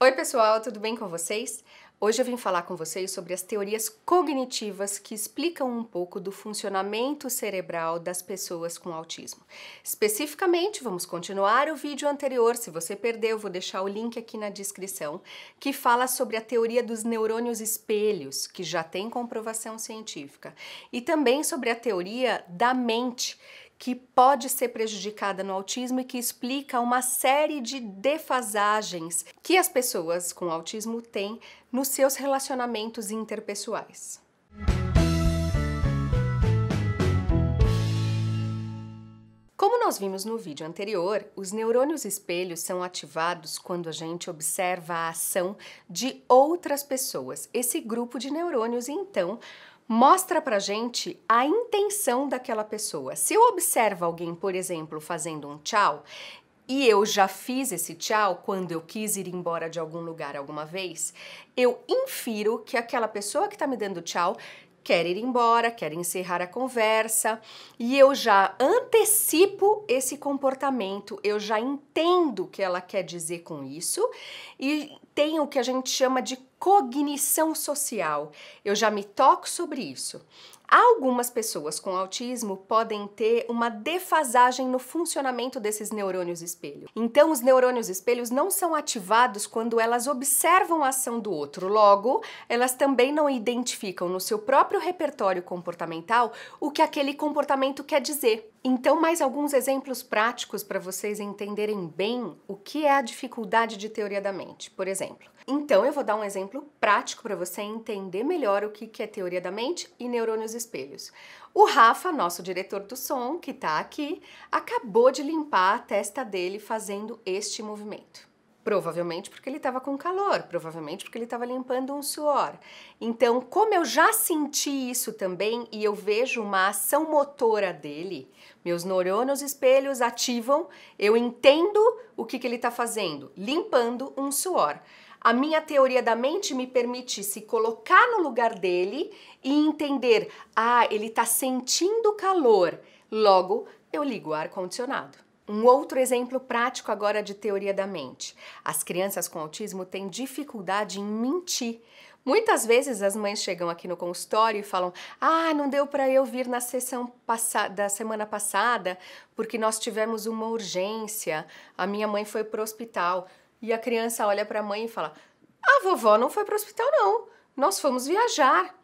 Oi, pessoal, tudo bem com vocês? Hoje eu vim falar com vocês sobre as teorias cognitivas que explicam um pouco do funcionamento cerebral das pessoas com autismo. Especificamente, vamos continuar o vídeo anterior, se você perdeu, vou deixar o link aqui na descrição, que fala sobre a teoria dos neurônios espelhos, que já tem comprovação científica, e também sobre a teoria da mente, que pode ser prejudicada no autismo e que explica uma série de defasagens que as pessoas com autismo têm nos seus relacionamentos interpessoais. Como nós vimos no vídeo anterior, os neurônios espelhos são ativados quando a gente observa a ação de outras pessoas. Esse grupo de neurônios, então, mostra pra gente a intenção daquela pessoa. Se eu observo alguém, por exemplo, fazendo um tchau, e eu já fiz esse tchau quando eu quis ir embora de algum lugar alguma vez, eu infiro que aquela pessoa que está me dando tchau quer ir embora, quer encerrar a conversa, e eu já antecipo esse comportamento, eu já entendo o que ela quer dizer com isso, e tem o que a gente chama de cognição social. Eu já me toco sobre isso. Algumas pessoas com autismo podem ter uma defasagem no funcionamento desses neurônios espelho. Então, os neurônios espelhos não são ativados quando elas observam a ação do outro. Logo, elas também não identificam no seu próprio repertório comportamental o que aquele comportamento quer dizer. Então, mais alguns exemplos práticos para vocês entenderem bem o que é a dificuldade de teoria da mente, por exemplo. Então, eu vou dar um exemplo prático para você entender melhor o que é teoria da mente e neurônios espelhos. O Rafa, nosso diretor do som, que está aqui, acabou de limpar a testa dele fazendo este movimento. Provavelmente porque ele estava com calor, provavelmente porque ele estava limpando um suor. Então, como eu já senti isso também e eu vejo uma ação motora dele, meus neurônios espelhos ativam, eu entendo o que, que ele está fazendo, limpando um suor. A minha teoria da mente me permite se colocar no lugar dele e entender: ah, ele está sentindo calor, logo eu ligo o ar-condicionado. Um outro exemplo prático agora de teoria da mente. As crianças com autismo têm dificuldade em mentir. Muitas vezes as mães chegam aqui no consultório e falam: "Ah, não deu para eu vir na sessão da semana passada, porque nós tivemos uma urgência. A minha mãe foi para o hospital." E a criança olha para a mãe e fala: "A ah, vovó não foi para o hospital não. Nós fomos viajar."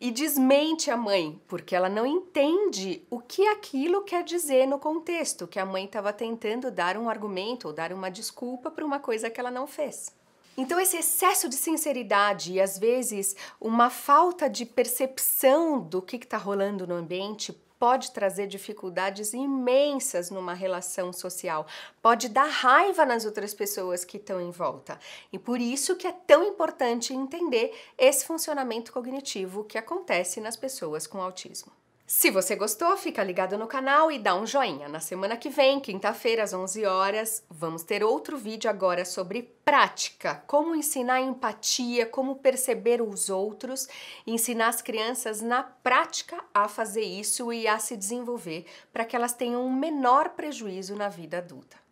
e desmente a mãe, porque ela não entende o que aquilo quer dizer no contexto, que a mãe estava tentando dar um argumento ou dar uma desculpa para uma coisa que ela não fez. Então, esse excesso de sinceridade e às vezes uma falta de percepção do que está rolando no ambiente pode trazer dificuldades imensas numa relação social, pode dar raiva nas outras pessoas que estão em volta. E por isso que é tão importante entender esse funcionamento cognitivo que acontece nas pessoas com autismo. Se você gostou, fica ligado no canal e dá um joinha. Na semana que vem, quinta-feira, às 11 horas, vamos ter outro vídeo agora sobre prática, como ensinar empatia, como perceber os outros, ensinar as crianças na prática a fazer isso e a se desenvolver para que elas tenham um menor prejuízo na vida adulta.